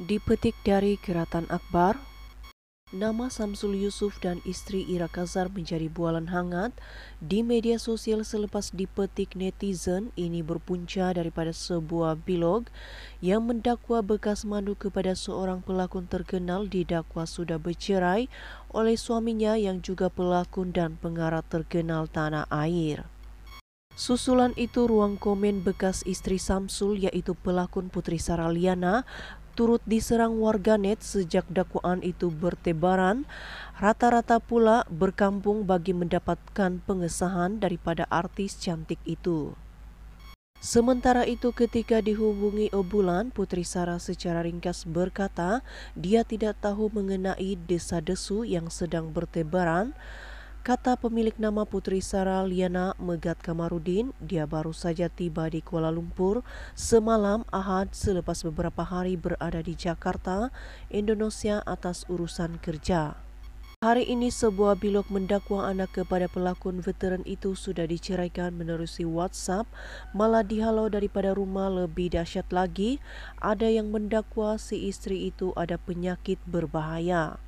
Dipetik dari Kiratan Akbar, nama Samsul Yusuf dan istri Ira Kazar menjadi bualan hangat di media sosial selepas dipetik netizen ini berpunca daripada sebuah blog yang mendakwa bekas mandu kepada seorang pelakon terkenal didakwa sudah bercerai oleh suaminya yang juga pelakon dan pengarah terkenal tanah air. Susulan itu ruang komen bekas istri Samsul yaitu pelakon Putri Saraliana turut diserang warganet sejak dakwaan itu bertebaran, rata-rata pula berkampung bagi mendapatkan pengesahan daripada artis cantik itu. Sementara itu ketika dihubungi Obulan, Putri Sarah secara ringkas berkata dia tidak tahu mengenai desa-desu yang sedang bertebaran, Kata pemilik nama Putri Sarah Liana Megat Kamarudin, dia baru saja tiba di Kuala Lumpur semalam Ahad selepas beberapa hari berada di Jakarta, Indonesia atas urusan kerja. Hari ini sebuah bilog mendakwa anak kepada pelakon veteran itu sudah diceraikan menerusi WhatsApp, malah dihalau daripada rumah lebih dahsyat lagi, ada yang mendakwa si istri itu ada penyakit berbahaya.